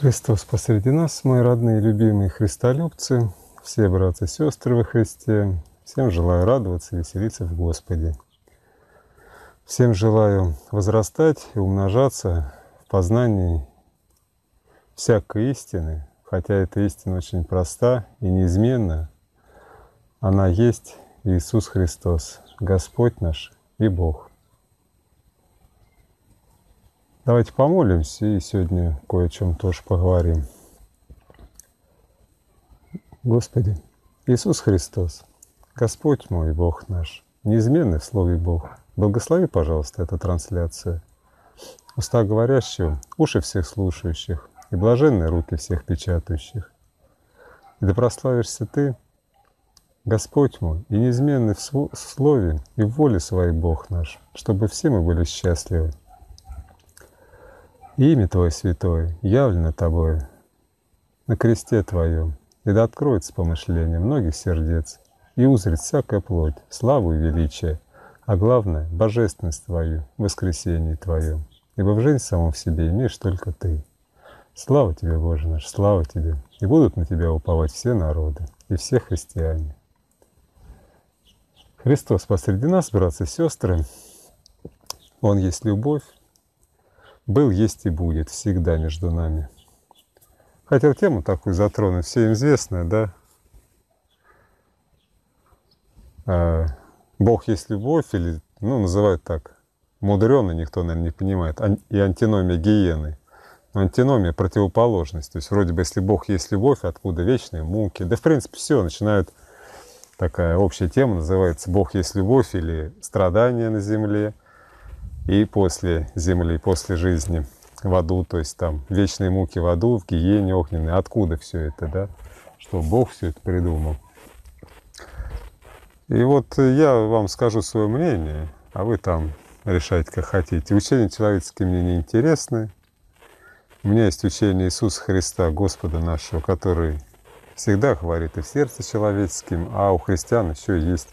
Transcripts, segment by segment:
Христос посреди нас, мои родные и любимые христолюбцы, все братья и сестры во Христе, всем желаю радоваться и веселиться в Господе. Всем желаю возрастать и умножаться в познании всякой истины, хотя эта истина очень проста и неизменна. Она есть Иисус Христос, Господь наш и Бог. Давайте помолимся и сегодня кое о чем тоже поговорим. Господи, Иисус Христос, Господь мой, Бог наш, неизменный в слове Бог, благослови, пожалуйста, эту трансляцию. Уста говорящего, уши всех слушающих и блаженные руки всех печатающих. И да прославишься Ты, Господь мой, и неизменный в слове и в воле своей Бог наш, чтобы все мы были счастливы Имя Твое святое явлено Тобой на кресте Твоем, и да откроется помышление многих сердец, и узрит всякая плоть, славу и величие, а главное — божественность Твою, воскресение Твое, ибо в жизнь самом в себе имеешь только Ты. Слава Тебе, Боже наш, слава Тебе, и будут на Тебя уповать все народы и все христиане. Христос посреди нас, братцы и сестры, Он есть любовь, был, есть и будет всегда между нами. Хотел тему такую затронуть, всем известная, да? А, Бог есть любовь, или, ну, называют так, мудрено, никто, наверное, не понимает, и антиномия гиены. Но антиномия – противоположность. То есть вроде бы, если Бог есть любовь, откуда вечные муки? Да, в принципе, все, начинают такая общая тема, называется «Бог есть любовь» или «Страдания на земле» и после земли, и после жизни в аду, то есть там вечные муки в аду, в гиене огненной. Откуда все это, да? Что Бог все это придумал. И вот я вам скажу свое мнение, а вы там решайте, как хотите. Учения человеческие мне не интересны. У меня есть учение Иисуса Христа, Господа нашего, который всегда говорит и в сердце человеческим, а у христиан еще есть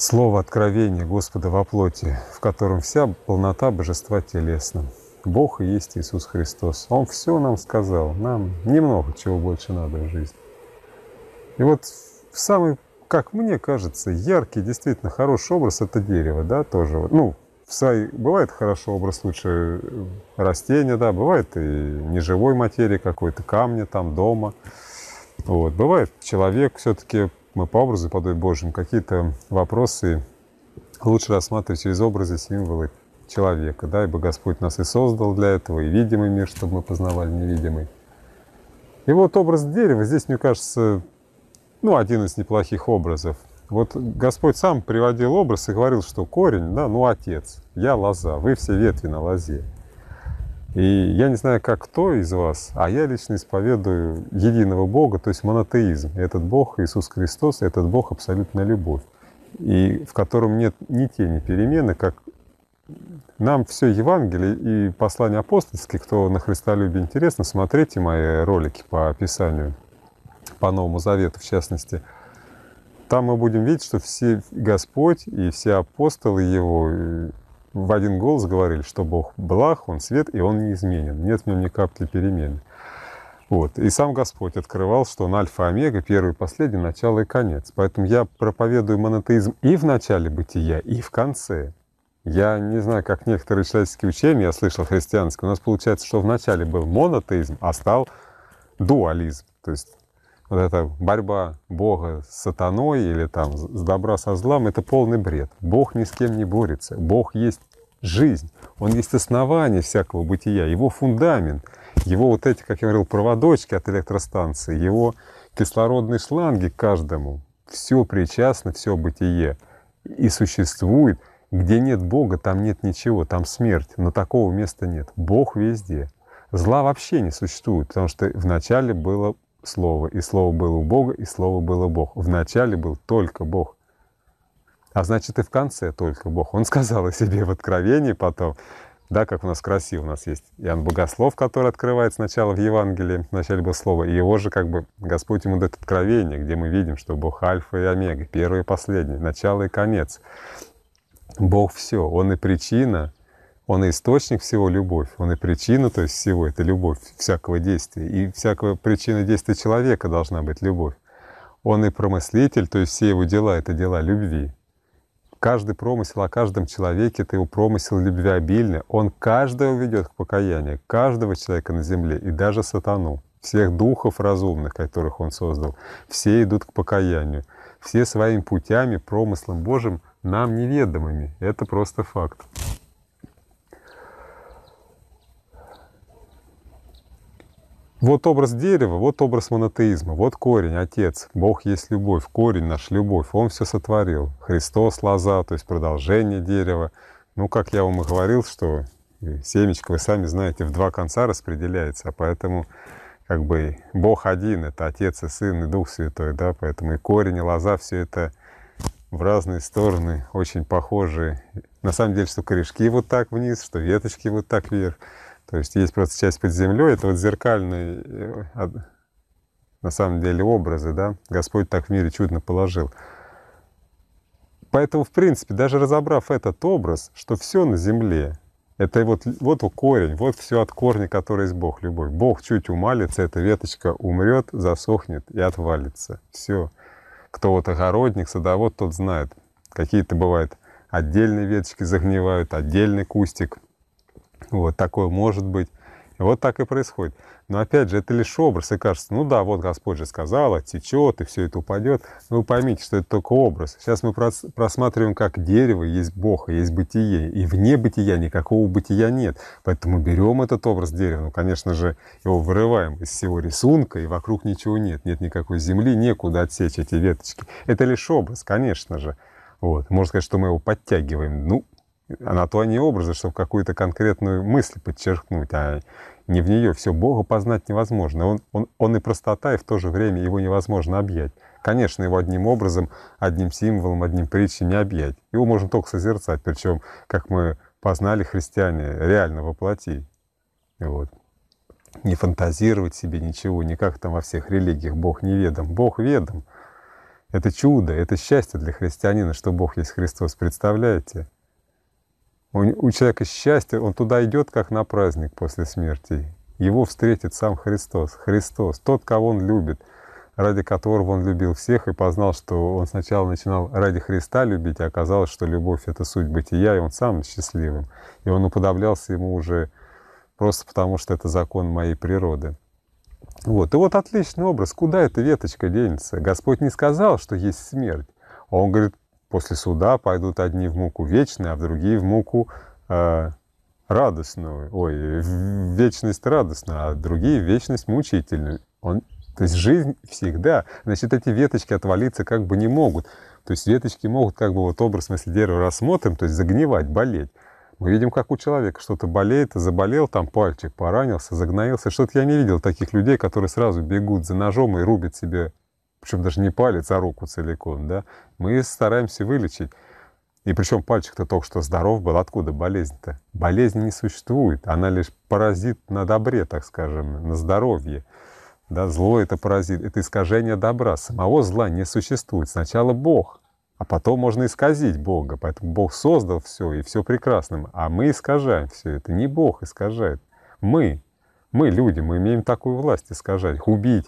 Слово откровения Господа во плоти, в котором вся полнота Божества телесна. Бог и есть Иисус Христос. Он все нам сказал, нам немного чего больше надо в жизни. И вот самый, как мне кажется, яркий, действительно хороший образ – это дерево, да, тоже. Ну, в сай бывает хорошо образ лучше э, растения, да, бывает и неживой материи какой-то, камня там, дома. Вот. Бывает человек все-таки мы по образу подобие Божьему, какие-то вопросы лучше рассматривать через образы, символы человека, да, ибо Господь нас и создал для этого, и видимый мир, чтобы мы познавали невидимый. И вот образ дерева здесь, мне кажется, ну, один из неплохих образов. Вот Господь сам приводил образ и говорил, что корень, да, ну, отец, я лоза, вы все ветви на лозе. И я не знаю, как кто из вас, а я лично исповедую единого Бога, то есть монотеизм. Этот Бог Иисус Христос, этот Бог абсолютная любовь, и в котором нет ни тени перемены, как нам все Евангелие и послание апостольские, кто на Христолюбие интересно, смотрите мои ролики по описанию, по Новому Завету в частности. Там мы будем видеть, что все Господь и все апостолы Его, в один голос говорили, что Бог благ, Он свет, и Он неизменен. Нет в нем ни капли перемены. Вот. И сам Господь открывал, что он альфа-омега, и первый и последний, начало и конец. Поэтому я проповедую монотеизм и в начале бытия, и в конце. Я не знаю, как некоторые человеческие учения, я слышал христианские, у нас получается, что в начале был монотеизм, а стал дуализм. То есть вот эта борьба Бога с сатаной или там с добра со злом, это полный бред. Бог ни с кем не борется. Бог есть жизнь, он есть основание всякого бытия, его фундамент, его вот эти, как я говорил, проводочки от электростанции, его кислородные шланги каждому, все причастно, все бытие и существует. Где нет Бога, там нет ничего, там смерть, но такого места нет. Бог везде. Зла вообще не существует, потому что вначале было Слово, и Слово было у Бога, и Слово было Бог. Вначале был только Бог. А значит, и в конце только Бог. Он сказал о себе в Откровении потом, да, как у нас красиво, у нас есть Иоанн Богослов, который открывает сначала в Евангелии, вначале было слово, и его же как бы Господь ему дает откровение, где мы видим, что Бог Альфа и Омега, первый и последний, начало и конец. Бог все, Он и причина, Он и источник всего любовь, Он и причина, то есть всего, это любовь всякого действия, и всякого причина действия человека должна быть любовь. Он и промыслитель, то есть все его дела — это дела любви каждый промысел о каждом человеке, это его промысел любвеобильный, он каждого ведет к покаянию, каждого человека на земле и даже сатану. Всех духов разумных, которых он создал, все идут к покаянию. Все своими путями, промыслом Божьим нам неведомыми. Это просто факт. Вот образ дерева, вот образ монотеизма, вот корень, Отец, Бог есть любовь, корень наш, любовь, Он все сотворил. Христос, лоза, то есть продолжение дерева. Ну, как я вам и говорил, что семечко, вы сами знаете, в два конца распределяется, а поэтому как бы Бог один, это Отец и Сын и Дух Святой, да, поэтому и корень, и лоза, все это в разные стороны, очень похожие. На самом деле, что корешки вот так вниз, что веточки вот так вверх. То есть есть просто часть под землей, это вот зеркальные, э, на самом деле, образы, да, Господь так в мире чудно положил. Поэтому, в принципе, даже разобрав этот образ, что все на земле, это вот, вот у корень, вот все от корня, который есть Бог, любовь. Бог чуть умалится, эта веточка умрет, засохнет и отвалится. Все. Кто вот огородник, садовод, тот знает. Какие-то бывают отдельные веточки загнивают, отдельный кустик – вот такое может быть. И вот так и происходит. Но опять же, это лишь образ, и кажется, ну да, вот Господь же сказал, оттечет, и все это упадет. Но вы поймите, что это только образ. Сейчас мы просматриваем, как дерево есть Бог, и есть бытие, и вне бытия никакого бытия нет. Поэтому берем этот образ дерева, ну, конечно же, его вырываем из всего рисунка, и вокруг ничего нет, нет никакой земли, некуда отсечь эти веточки. Это лишь образ, конечно же. Вот. Можно сказать, что мы его подтягиваем. Ну, анатомии образа, чтобы какую-то конкретную мысль подчеркнуть, а не в нее. Все Бога познать невозможно. Он, он, он и простота, и в то же время его невозможно объять. Конечно, его одним образом, одним символом, одним притчей не объять. Его можно только созерцать, причем, как мы познали христиане, реально воплоти. Вот. Не фантазировать себе ничего, никак там во всех религиях, Бог неведом. Бог ведом. Это чудо, это счастье для христианина, что Бог есть Христос. Представляете? У, человека счастье, он туда идет, как на праздник после смерти. Его встретит сам Христос. Христос, тот, кого он любит, ради которого он любил всех и познал, что он сначала начинал ради Христа любить, а оказалось, что любовь — это суть бытия, и он сам счастливым. И он уподоблялся ему уже просто потому, что это закон моей природы. Вот. И вот отличный образ. Куда эта веточка денется? Господь не сказал, что есть смерть. А он говорит, после суда пойдут одни в муку вечную, а в другие в муку э, радостную. Ой, вечность радостная, а другие вечность мучительную. Он, то есть жизнь всегда. Значит, эти веточки отвалиться как бы не могут. То есть веточки могут, как бы вот образ мысли дерева рассмотрим, то есть загнивать, болеть. Мы видим, как у человека что-то болеет, заболел, там пальчик поранился, загноился. Что-то я не видел таких людей, которые сразу бегут за ножом и рубят себе причем даже не палец, а руку целиком, да, мы стараемся вылечить. И причем пальчик-то только что здоров был. Откуда болезнь-то? Болезнь не существует. Она лишь паразит на добре, так скажем, на здоровье. Да, зло — это паразит, это искажение добра. Самого зла не существует. Сначала Бог, а потом можно исказить Бога. Поэтому Бог создал все, и все прекрасным. А мы искажаем все это. Не Бог искажает. Мы, мы люди, мы имеем такую власть искажать, убить,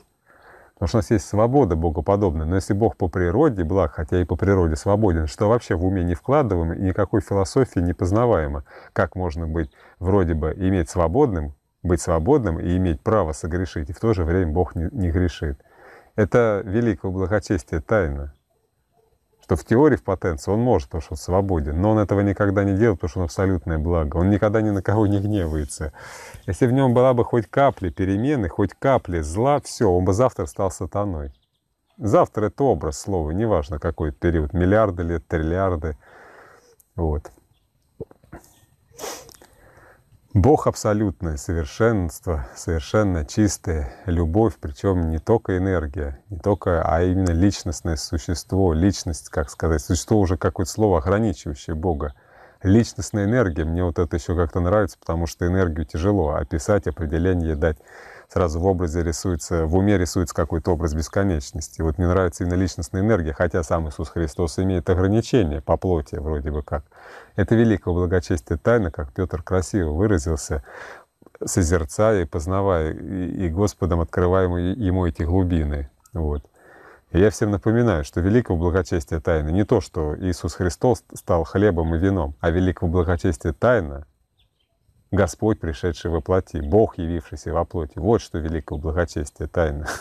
Потому что у нас есть свобода богоподобная. Но если Бог по природе благ, хотя и по природе свободен, что вообще в уме не вкладываем, и никакой философии не познаваемо. А как можно быть вроде бы иметь свободным, быть свободным и иметь право согрешить, и в то же время Бог не, не грешит. Это великое благочестие тайна что в теории, в потенции он может, потому что он свободен, но он этого никогда не делает, потому что он абсолютное благо. Он никогда ни на кого не гневается. Если в нем была бы хоть капли перемены, хоть капли зла, все, он бы завтра стал сатаной. Завтра это образ слова, неважно какой период, миллиарды лет, триллиарды. Вот. Бог абсолютное, совершенство, совершенно чистая любовь, причем не только энергия, не только, а именно личностное существо, личность, как сказать, существо уже какое-то слово, ограничивающее Бога. Личностная энергия, мне вот это еще как-то нравится, потому что энергию тяжело описать, определение дать сразу в образе рисуется, в уме рисуется какой-то образ бесконечности. Вот мне нравится именно личностная энергия, хотя сам Иисус Христос имеет ограничения по плоти вроде бы как. Это великое благочестие тайна, как Петр красиво выразился, созерцая и познавая, и, Господом открываемые ему, ему эти глубины. Вот. И я всем напоминаю, что великого благочестия тайна не то, что Иисус Христос стал хлебом и вином, а великого благочестия тайна Господь, пришедший во плоти, Бог, явившийся во плоти. Вот что великого благочестия тайна.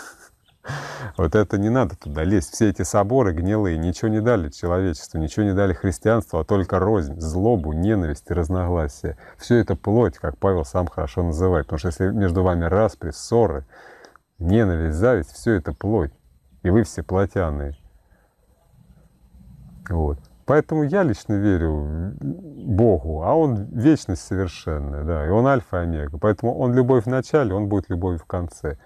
Вот это не надо туда лезть. Все эти соборы гнилые ничего не дали человечеству, ничего не дали христианству, а только рознь, злобу, ненависть и разногласия. Все это плоть, как Павел сам хорошо называет. Потому что если между вами распри, ссоры, ненависть, зависть, все это плоть. И вы все плотяные. Вот. Поэтому я лично верю Богу, а Он вечность совершенная, да, и Он альфа и омега. Поэтому Он любовь в начале, Он будет любовью в конце.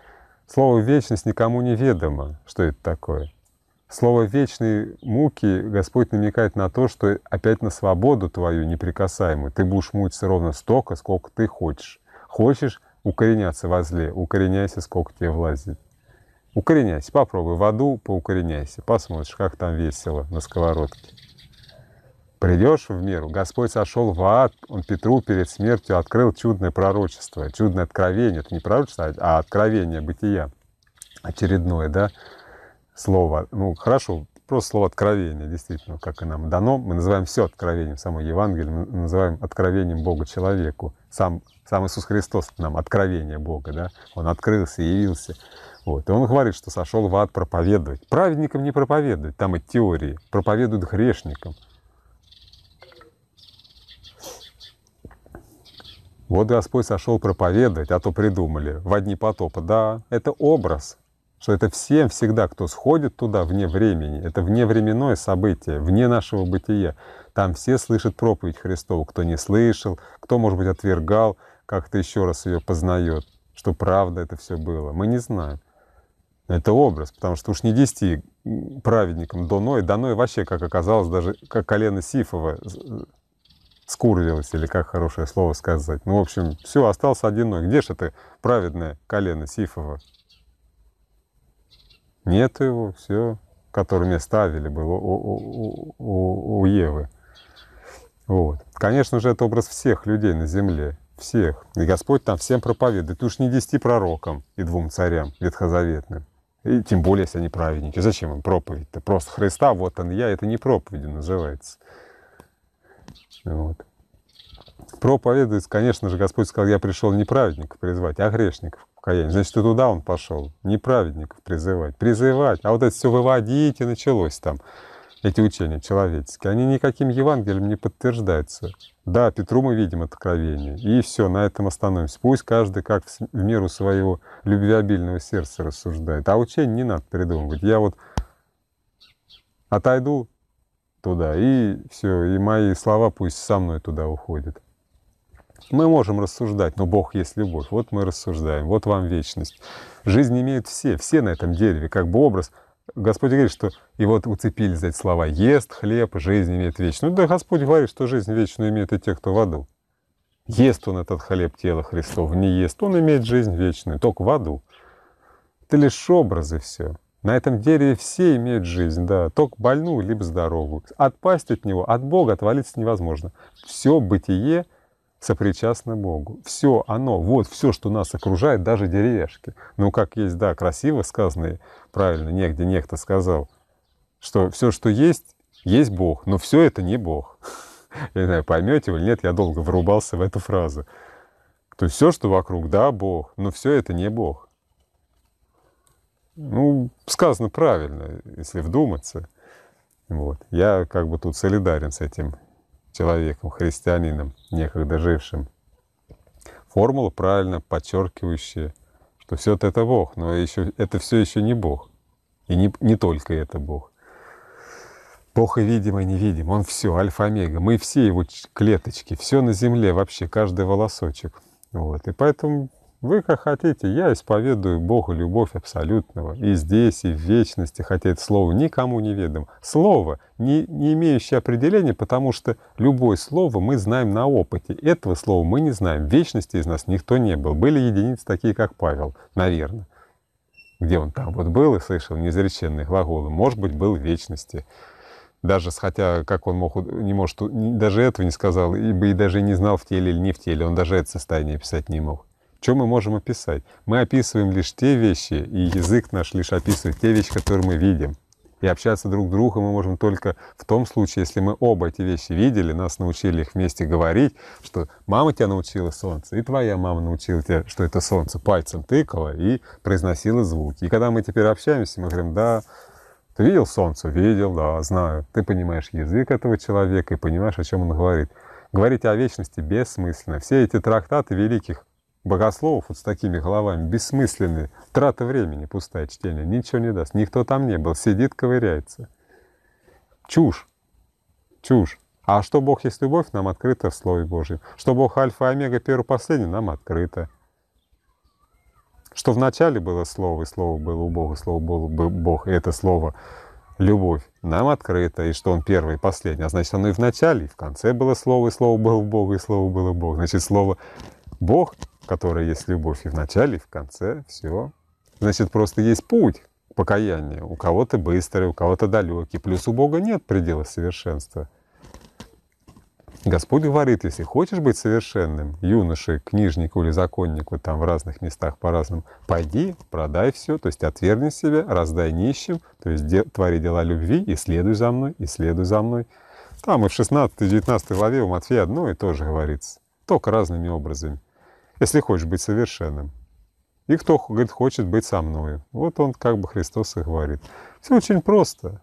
Слово «вечность» никому не ведомо, что это такое. Слово «вечные муки» Господь намекает на то, что опять на свободу твою неприкасаемую. Ты будешь мучиться ровно столько, сколько ты хочешь. Хочешь укореняться во зле, укореняйся, сколько тебе влазит. Укореняйся, попробуй в аду, поукореняйся, посмотришь, как там весело на сковородке. Придешь в миру, Господь сошел в ад, Он Петру перед смертью открыл чудное пророчество, чудное откровение. Это не пророчество, а откровение бытия. Очередное, да, слово. Ну, хорошо, просто слово откровение, действительно, как и нам дано. Мы называем все откровением, само Евангелие, мы называем откровением Бога человеку. Сам, сам Иисус Христос нам откровение Бога, да, Он открылся, явился. Вот. И он говорит, что сошел в ад проповедовать. Праведникам не проповедовать, там и теории. Проповедуют грешникам. Вот Господь сошел проповедовать, а то придумали, в одни потопа. Да, это образ, что это всем всегда, кто сходит туда вне времени, это вне временное событие, вне нашего бытия. Там все слышат проповедь Христову, кто не слышал, кто, может быть, отвергал, как-то еще раз ее познает, что правда это все было. Мы не знаем. Это образ, потому что уж не десяти праведникам до Ной, до Ной вообще, как оказалось, даже как колено Сифова э, скурвилась, или как хорошее слово сказать. Ну, в общем, все, остался одиной. Где же ты, праведное колено Сифова? Нет его, все, который мне ставили, было у, у, у, у Евы. Вот. Конечно же, это образ всех людей на земле, всех. И Господь там всем проповедует, уж не десяти пророкам и двум царям ветхозаветным. И тем более, если они праведники. Зачем им проповедь-то? Просто Христа, вот он я, это не проповедь называется. Вот. Проповедует, конечно же, Господь сказал, я пришел не праведников призвать, а грешников покаяние. Значит, и туда он пошел, не праведников призывать, призывать. А вот это все выводить и началось там, эти учения человеческие. Они никаким Евангелием не подтверждаются. Да, Петру мы видим откровение. И все, на этом остановимся. Пусть каждый как в меру своего любвеобильного сердца рассуждает. А учение не надо придумывать. Я вот отойду туда. И все, и мои слова пусть со мной туда уходят. Мы можем рассуждать, но Бог есть любовь. Вот мы рассуждаем, вот вам вечность. Жизнь имеют все, все на этом дереве, как бы образ. Господь говорит, что и вот уцепились за эти слова. Ест хлеб, жизнь имеет вечную. Ну да, Господь говорит, что жизнь вечную имеет и те, кто в аду. Ест он этот хлеб тела Христова не ест. Он имеет жизнь вечную, только в аду. Это лишь образы все. На этом дереве все имеют жизнь, да, только больную, либо здоровую. Отпасть от него, от Бога отвалиться невозможно. Все бытие сопричастно Богу. Все оно, вот все, что нас окружает, даже деревяшки. Ну, как есть, да, красиво сказанные правильно, негде некто сказал, что все, что есть, есть Бог, но все это не Бог. Я не знаю, поймете вы или нет, я долго врубался в эту фразу. То есть все, что вокруг, да, Бог, но все это не Бог. Ну, сказано правильно, если вдуматься. Вот. Я как бы тут солидарен с этим человеком, христианином, некогда жившим. Формула правильно подчеркивающая, что все это Бог, но еще, это все еще не Бог. И не, не только это Бог. Бог и видим, и невидим. Он все, альфа-омега. Мы все его клеточки, все на земле вообще, каждый волосочек. Вот. И поэтому вы как хотите, я исповедую Бога любовь абсолютного. И здесь, и в вечности, хотя это слово никому не ведомо. Слово, не, не имеющее определения, потому что любое слово мы знаем на опыте. Этого слова мы не знаем. вечности из нас никто не был. Были единицы такие, как Павел, наверное. Где он там вот был и слышал неизреченные глаголы. Может быть, был в вечности. Даже хотя, как он мог, не может, даже этого не сказал, ибо и даже не знал в теле или не в теле. Он даже это состояние писать не мог. Что мы можем описать? Мы описываем лишь те вещи, и язык наш лишь описывает те вещи, которые мы видим. И общаться друг с другом мы можем только в том случае, если мы оба эти вещи видели, нас научили их вместе говорить, что мама тебя научила солнце, и твоя мама научила тебя, что это солнце, пальцем тыкала и произносила звуки. И когда мы теперь общаемся, мы говорим, да, ты видел солнце? Видел, да, знаю. Ты понимаешь язык этого человека и понимаешь, о чем он говорит. Говорить о вечности бессмысленно. Все эти трактаты великих богословов вот с такими головами бессмысленные, трата времени, пустая чтение, ничего не даст. Никто там не был, сидит, ковыряется. Чушь. Чушь. А что Бог есть любовь, нам открыто в Слове Божьем. Что Бог Альфа, и Омега, первый, последний, нам открыто. Что в начале было Слово, и Слово было у Бога, Слово было Бог, и это Слово — любовь, нам открыто, и что Он первый и последний. А значит, оно и в начале, и в конце было Слово, и Слово было у Бога, и Слово было Бог. Значит, Слово — Бог в которой есть любовь и в начале, и в конце, все. Значит, просто есть путь покаяния. У кого-то быстрый, у кого-то далекий. Плюс у Бога нет предела совершенства. Господь говорит, если хочешь быть совершенным, юноше, книжнику или законнику, там в разных местах по-разному, пойди, продай все, то есть отверни себя, раздай нищим, то есть де, твори дела любви, и следуй за мной, и следуй за мной. Там и в 16-19 главе у Матфея одно и то же говорится, только разными образами если хочешь быть совершенным. И кто, говорит, хочет быть со мною. Вот он как бы Христос и говорит. Все очень просто.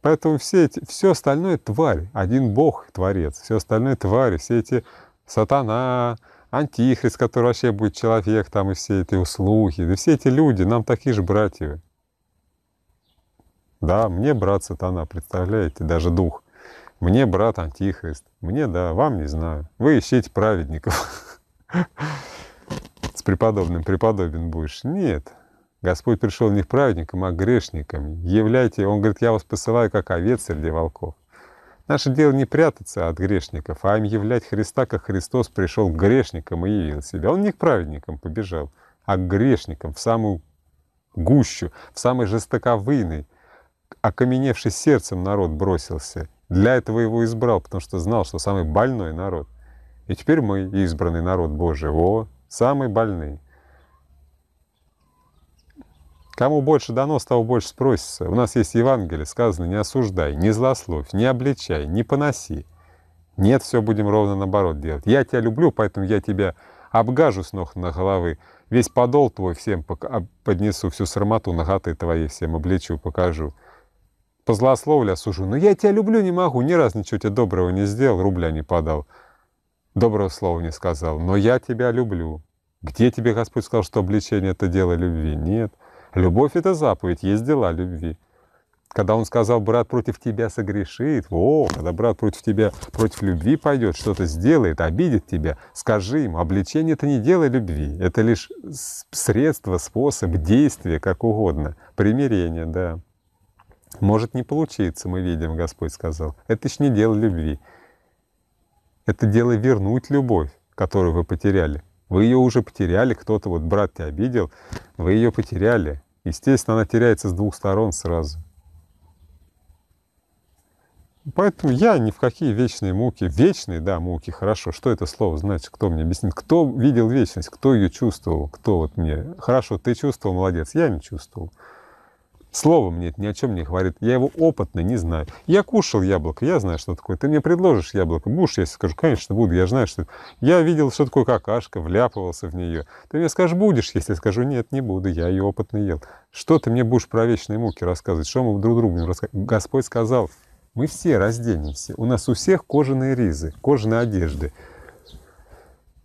Поэтому все, эти, все остальное тварь, один Бог творец, все остальное твари, все эти сатана, антихрист, который вообще будет человек, там и все эти услуги, да все эти люди, нам такие же братья. Да, мне брат сатана, представляете, даже дух. Мне брат антихрист. Мне да, вам не знаю. Вы ищите праведников. С преподобным преподобен будешь. Нет. Господь пришел не к праведникам, а к грешникам. Являйте, он говорит, я вас посылаю, как овец среди волков. Наше дело не прятаться от грешников, а им являть Христа, как Христос пришел к грешникам и явил себя. Он не к праведникам побежал, а к грешникам, в самую гущу, в самый жестоковыйный, окаменевший сердцем народ бросился. Для этого его избрал, потому что знал, что самый больной народ. И теперь мы, избранный народ Божий, во самый больный. Кому больше дано, с того больше спросится. У нас есть Евангелие, сказано, не осуждай, не злословь, не обличай, не поноси. Нет, все будем ровно наоборот делать. Я тебя люблю, поэтому я тебя обгажу с ног на головы. Весь подол твой всем а, поднесу, всю срамоту ноготы твоей всем обличу, покажу. Позлословлю, осужу. Но я тебя люблю, не могу, ни раз ничего тебе доброго не сделал, рубля не подал доброго слова не сказал, но я тебя люблю. Где тебе Господь сказал, что обличение – это дело любви? Нет. Любовь – это заповедь, есть дела любви. Когда он сказал, брат против тебя согрешит, о, когда брат против тебя, против любви пойдет, что-то сделает, обидит тебя, скажи ему, обличение — это не дело любви, это лишь средство, способ, действие, как угодно, примирение, да. Может не получиться, мы видим, Господь сказал. Это еще не дело любви. Это дело вернуть любовь, которую вы потеряли. Вы ее уже потеряли, кто-то вот брат тебя обидел, вы ее потеряли. Естественно, она теряется с двух сторон сразу. Поэтому я ни в какие вечные муки, вечные, да, муки, хорошо, что это слово значит, кто мне объяснит, кто видел вечность, кто ее чувствовал, кто вот мне, хорошо, ты чувствовал, молодец, я не чувствовал. Словом нет, ни о чем не говорит. Я его опытно не знаю. Я кушал яблоко, я знаю, что такое. Ты мне предложишь яблоко, будешь? Я скажу, конечно, буду, я знаю, что Я видел, что такое какашка, вляпывался в нее. Ты мне скажешь, будешь? Если скажу, нет, не буду, я ее опытно ел. Что ты мне будешь про вечные муки рассказывать? Что мы друг другу будем рассказывать? Господь сказал, мы все разденемся. У нас у всех кожаные ризы, кожаные одежды.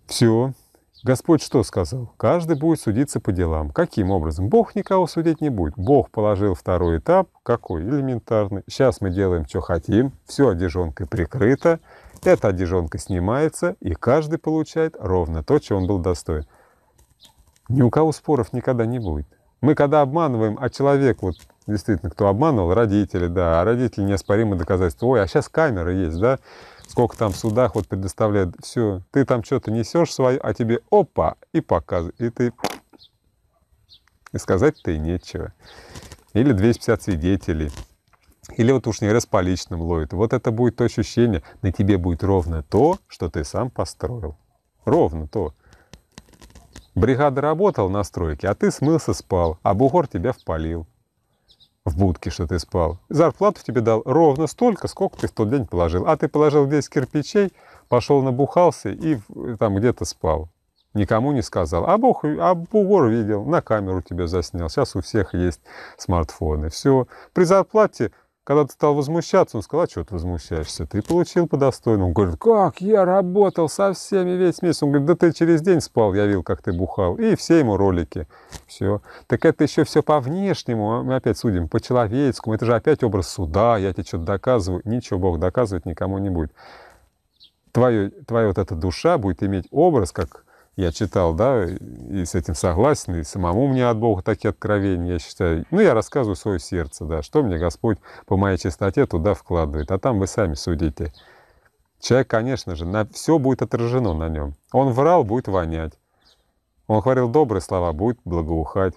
Все, Господь что сказал? Каждый будет судиться по делам. Каким образом? Бог никого судить не будет. Бог положил второй этап, какой? Элементарный. Сейчас мы делаем, что хотим, все одежонкой прикрыто, эта одежонка снимается, и каждый получает ровно то, чего он был достоин. Ни у кого споров никогда не будет. Мы когда обманываем, а человек, вот действительно, кто обманывал, родители, да, а родители неоспоримо доказательства. Ой, а сейчас камеры есть, да, сколько там в судах вот предоставляют. Все, ты там что-то несешь свое, а тебе опа, и показывай. И ты... И сказать-то и нечего. Или 250 свидетелей. Или вот уж не раз по личным ловит. Вот это будет то ощущение. На тебе будет ровно то, что ты сам построил. Ровно то. Бригада работала на стройке, а ты смылся, спал, а бугор тебя впалил в будке, что ты спал. Зарплату тебе дал ровно столько, сколько ты в тот день положил. А ты положил 10 кирпичей, пошел набухался и э, там где-то спал. Никому не сказал. А Бог, а бугор видел, на камеру тебя заснял. Сейчас у всех есть смартфоны. Все. При зарплате когда ты стал возмущаться, он сказал, а что ты возмущаешься? Ты получил по достойному. Он говорит, как я работал со всеми весь месяц. Он говорит, да ты через день спал, я видел, как ты бухал. И все ему ролики. Все. Так это еще все по внешнему, а мы опять судим, по человеческому. Это же опять образ суда, я тебе что-то доказываю. Ничего Бог доказывать никому не будет. Твое, твоя вот эта душа будет иметь образ, как я читал, да, и с этим согласен, и самому мне от Бога такие откровения, я считаю. Ну, я рассказываю свое сердце, да, что мне Господь по моей чистоте туда вкладывает, а там вы сами судите. Человек, конечно же, на, все будет отражено на нем. Он врал, будет вонять. Он говорил добрые слова, будет благоухать.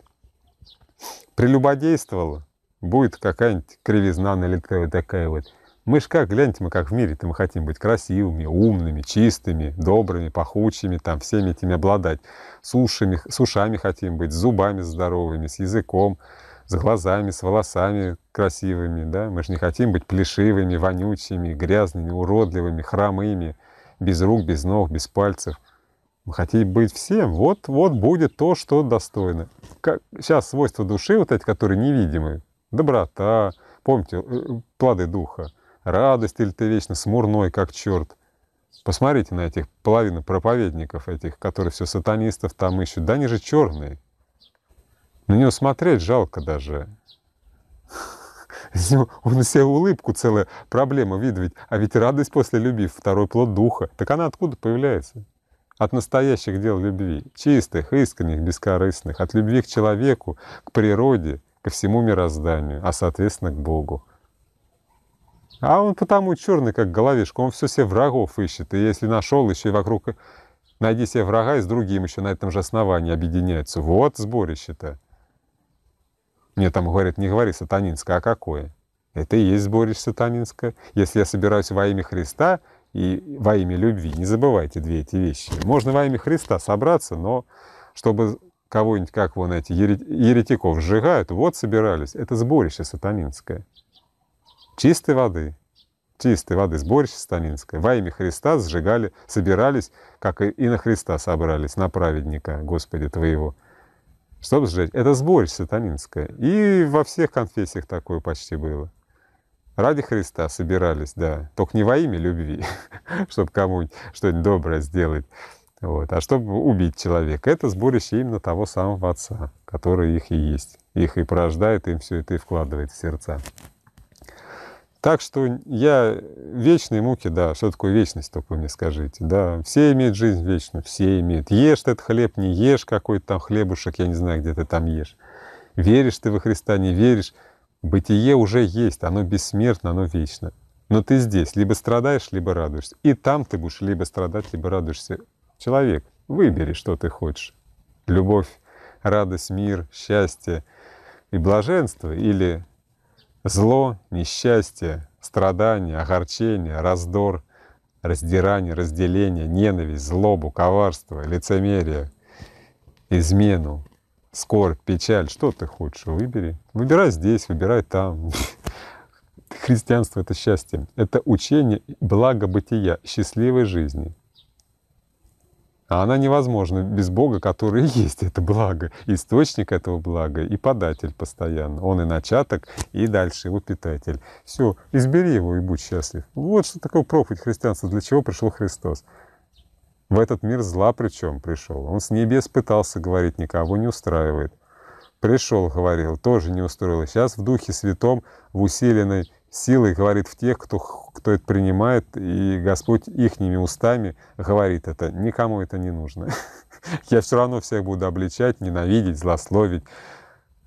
Прелюбодействовал, будет какая-нибудь кривизна на лице вот такая вот. Мы ж как, гляньте, мы как в мире-то мы хотим быть красивыми, умными, чистыми, добрыми, пахучими, там всеми этими обладать. С ушами, с ушами хотим быть, с зубами здоровыми, с языком, с глазами, с волосами красивыми, да? Мы же не хотим быть плешивыми, вонючими, грязными, уродливыми, хромыми, без рук, без ног, без пальцев. Мы хотим быть всем. Вот, вот будет то, что достойно. Как, сейчас свойства души вот эти, которые невидимы, доброта, помните, э, плоды духа, радость или ты вечно смурной, как черт. Посмотрите на этих половину проповедников этих, которые все сатанистов там ищут. Да они же черные. На него смотреть жалко даже. Он из себя улыбку целая проблема видывает. а ведь радость после любви, второй плод духа. Так она откуда появляется? От настоящих дел любви, чистых, искренних, бескорыстных, от любви к человеку, к природе, ко всему мирозданию, а соответственно к Богу. А он потому черный, как головешка, он все себе врагов ищет. И если нашел, еще и вокруг... Найди себе врага, и с другим еще на этом же основании объединяется. Вот сборище-то. Мне там говорят, не говори сатанинское, а какое? Это и есть сборище сатанинское. Если я собираюсь во имя Христа и во имя любви, не забывайте две эти вещи. Можно во имя Христа собраться, но чтобы кого-нибудь, как вон эти еретиков сжигают, вот собирались. Это сборище сатанинское чистой воды, чистой воды, сборище Станинское, во имя Христа сжигали, собирались, как и на Христа собрались, на праведника Господи Твоего, чтобы сжечь. Это сборище сатанинское. И во всех конфессиях такое почти было. Ради Христа собирались, да. Только не во имя любви, чтобы кому-нибудь что-нибудь доброе сделать. Вот. А чтобы убить человека, это сборище именно того самого Отца, который их и есть. Их и порождает, им все это и вкладывает в сердца. Так что я вечные муки, да, что такое вечность, только вы мне скажите, да, все имеют жизнь вечную, все имеют. Ешь ты этот хлеб, не ешь какой-то там хлебушек, я не знаю, где ты там ешь. Веришь ты во Христа, не веришь, бытие уже есть, оно бессмертно, оно вечно. Но ты здесь либо страдаешь, либо радуешься. И там ты будешь либо страдать, либо радуешься. Человек, выбери, что ты хочешь. Любовь, радость, мир, счастье и блаженство или Зло, несчастье, страдание, огорчение, раздор, раздирание, разделение, ненависть, злобу, коварство, лицемерие, измену, скорбь, печаль. Что ты хочешь? Выбери. Выбирай здесь, выбирай там. Христианство — это счастье. Это учение благобытия, счастливой жизни — а она невозможна без Бога, который есть это благо, источник этого блага и податель постоянно. Он и начаток, и дальше его питатель. Все, избери его и будь счастлив. Вот что такое проповедь христианства, для чего пришел Христос. В этот мир зла причем пришел. Он с небес пытался говорить, никого не устраивает. Пришел, говорил, тоже не устроило. Сейчас в Духе Святом, в усиленной силой говорит в тех, кто, кто это принимает, и Господь ихними устами говорит это. Никому это не нужно. Я все равно всех буду обличать, ненавидеть, злословить.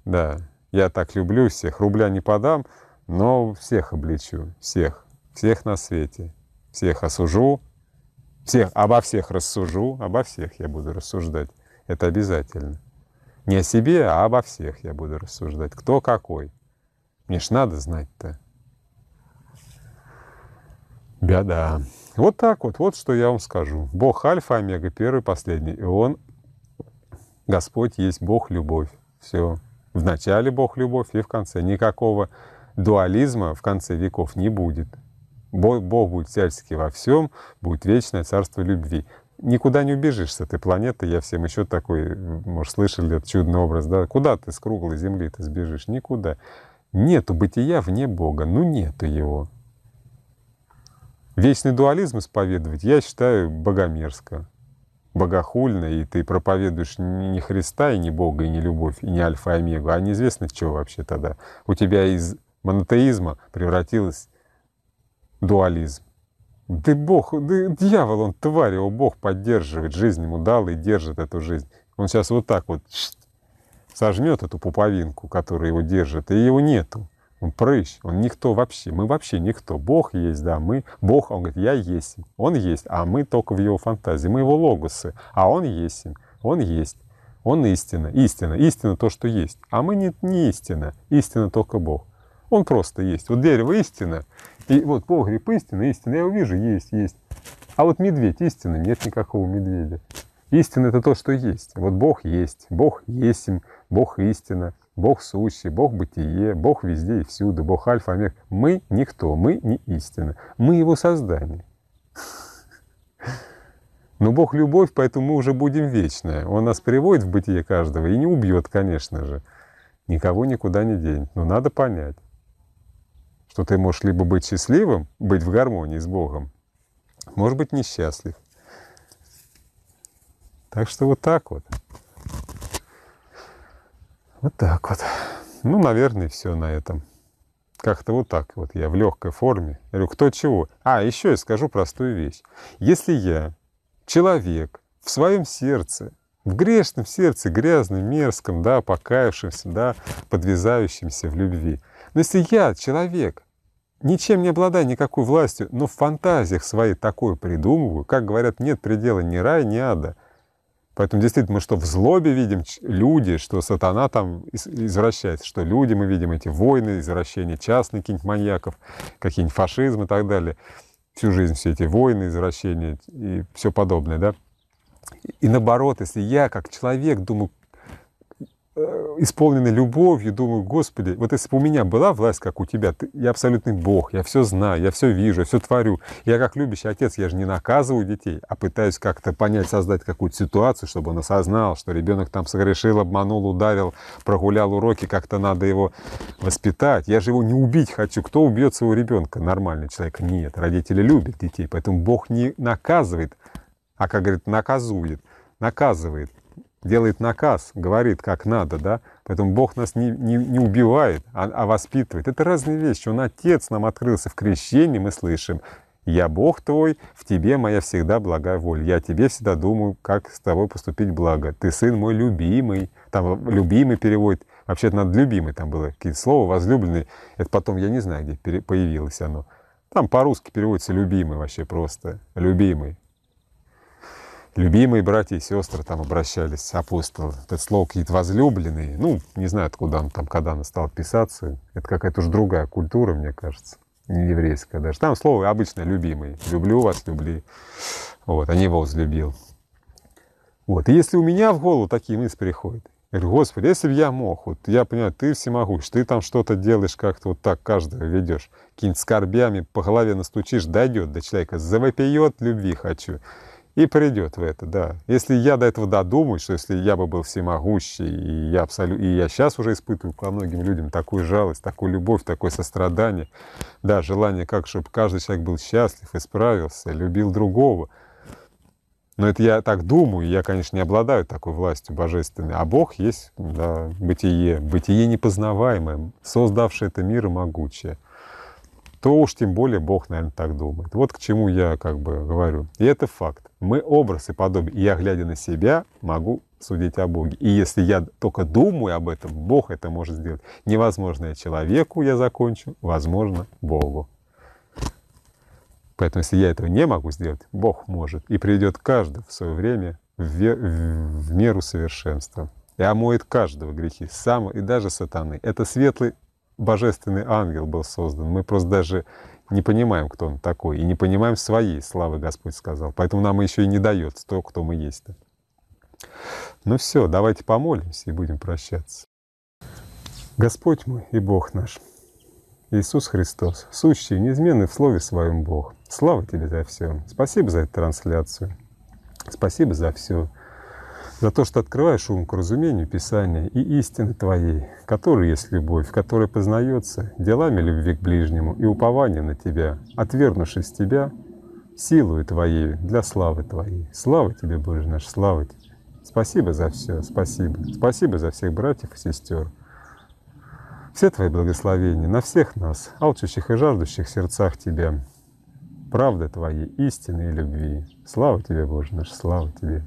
Да, я так люблю всех. Рубля не подам, но всех обличу, всех, всех на свете. Всех осужу, всех, обо всех рассужу, обо всех я буду рассуждать. Это обязательно. Не о себе, а обо всех я буду рассуждать. Кто какой. Мне ж надо знать-то беда. Вот так вот, вот что я вам скажу. Бог Альфа, Омега, первый, последний. И Он, Господь, есть Бог Любовь. Все. В начале Бог Любовь и в конце. Никакого дуализма в конце веков не будет. Бог, Бог будет всячески во всем, будет вечное царство любви. Никуда не убежишь с этой планеты. Я всем еще такой, может, слышали этот чудный образ, да? Куда ты с круглой земли ты сбежишь? Никуда. Нету бытия вне Бога. Ну, нету его. Вечный дуализм исповедовать, я считаю, богомерзко, богохульно, и ты проповедуешь не Христа, и не Бога, и не любовь, и не Альфа и Омегу, а неизвестно чего вообще тогда. У тебя из монотеизма превратилось дуализм. Да Бог, да дьявол, он тварь, его Бог поддерживает, жизнь ему дал и держит эту жизнь. Он сейчас вот так вот сожмет эту пуповинку, которая его держит, и его нету. Он прыщ, он никто вообще, мы вообще никто. Бог есть, да, мы, Бог, он говорит, я есть. Он есть, а мы только в его фантазии, мы его логосы, а он есть, он есть. Он истина, истина, истина то, что есть. А мы не, не истина, истина только Бог. Он просто есть. Вот дерево истина, и вот погреб истина, истина. Я его вижу, есть, есть. А вот медведь истины, нет никакого медведя. Истина это то, что есть. Вот Бог есть, Бог есть, Бог истина. Бог сущий, Бог бытие, Бог везде и всюду, Бог альфа, омега. Мы никто, мы не истина, мы его создание. Но Бог любовь, поэтому мы уже будем вечные. Он нас приводит в бытие каждого и не убьет, конечно же. Никого никуда не денет. Но надо понять, что ты можешь либо быть счастливым, быть в гармонии с Богом, может быть несчастлив. Так что вот так вот. Вот так вот. Ну, наверное, все на этом. Как-то вот так вот я в легкой форме. Я говорю, кто чего. А, еще я скажу простую вещь. Если я, человек, в своем сердце, в грешном сердце, грязном, мерзком, да, покаявшемся, да, подвязающимся в любви. Но если я, человек, ничем не обладая никакой властью, но в фантазиях своей такое придумываю, как говорят, нет предела ни рая, ни ада – Поэтому действительно мы что в злобе видим люди, что сатана там извращается, что люди мы видим эти войны, извращения частных каких-нибудь маньяков, какие-нибудь фашизм и так далее. Всю жизнь все эти войны, извращения и все подобное, да? И наоборот, если я как человек думаю, Э, исполнены любовью, думаю, Господи, вот если бы у меня была власть, как у тебя, ты, я абсолютный Бог, я все знаю, я все вижу, я все творю. Я как любящий отец, я же не наказываю детей, а пытаюсь как-то понять, создать какую-то ситуацию, чтобы он осознал, что ребенок там согрешил, обманул, ударил, прогулял уроки, как-то надо его воспитать. Я же его не убить хочу. Кто убьет своего ребенка? Нормальный человек. Нет, родители любят детей, поэтому Бог не наказывает, а, как говорит, наказует, наказывает делает наказ, говорит, как надо, да. Поэтому Бог нас не, не, не убивает, а, а воспитывает. Это разные вещи. Он Отец нам открылся в крещении, мы слышим. «Я Бог твой, в тебе моя всегда благая воля. Я тебе всегда думаю, как с тобой поступить благо. Ты сын мой любимый». Там «любимый» переводит. Вообще-то надо «любимый» там было. Какие-то слова «возлюбленный». Это потом, я не знаю, где появилось оно. Там по-русски переводится «любимый» вообще просто. «Любимый» любимые братья и сестры там обращались, апостолы. Это слово какие-то возлюбленные. Ну, не знаю, откуда он там, когда он стал писаться. Это какая-то уж другая культура, мне кажется. Не еврейская даже. Там слово обычно любимый. Люблю вас, любли. Вот, они а его возлюбил. Вот. И если у меня в голову такие мысли приходят, я говорю, Господи, если бы я мог, вот я понимаю, ты всемогущ, ты там что-то делаешь как-то вот так, каждого ведешь, какими-то скорбями по голове настучишь, дойдет до человека, завопиет любви хочу и придет в это, да. Если я до этого додумаюсь, что если я бы был всемогущий, и я, абсолю... и я сейчас уже испытываю по многим людям такую жалость, такую любовь, такое сострадание, да, желание как, чтобы каждый человек был счастлив, исправился, любил другого. Но это я так думаю, я, конечно, не обладаю такой властью божественной, а Бог есть да, бытие, бытие непознаваемое, создавшее это мир и могучее то уж тем более Бог, наверное, так думает. Вот к чему я как бы говорю. И это факт. Мы образ и подобие. И я, глядя на себя, могу судить о Боге. И если я только думаю об этом, Бог это может сделать. Невозможно я человеку я закончу, возможно, Богу. Поэтому, если я этого не могу сделать, Бог может. И придет каждый в свое время в, ве- в меру совершенства. И омоет каждого грехи, самого и даже сатаны. Это светлый божественный ангел был создан. Мы просто даже не понимаем, кто он такой, и не понимаем своей славы, Господь сказал. Поэтому нам еще и не дает то, кто мы есть. Ну все, давайте помолимся и будем прощаться. Господь мой и Бог наш, Иисус Христос, сущий, неизменный в Слове Своем Бог. Слава Тебе за все. Спасибо за эту трансляцию. Спасибо за все за то, что открываешь ум к разумению Писания и истины Твоей, которая есть любовь, которая познается делами любви к ближнему и упованием на Тебя, отвернувшись Тебя, силою Твоей для славы Твоей. Слава Тебе, Боже наш, слава Тебе. Спасибо за все, спасибо. Спасибо за всех братьев и сестер. Все Твои благословения на всех нас, алчущих и жаждущих сердцах Тебя, правды Твоей, истины и любви. Слава Тебе, Боже наш, слава Тебе.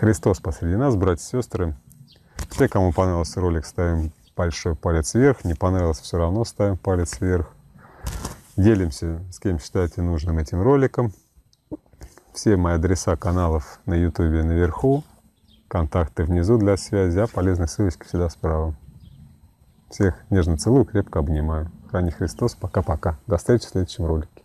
Христос посреди нас, братья и сестры. Все, кому понравился ролик, ставим большой палец вверх. Не понравилось, все равно ставим палец вверх. Делимся, с кем считаете нужным этим роликом. Все мои адреса каналов на YouTube наверху. Контакты внизу для связи, а полезные ссылочки всегда справа. Всех нежно целую, крепко обнимаю. Храни Христос. Пока-пока. До встречи в следующем ролике.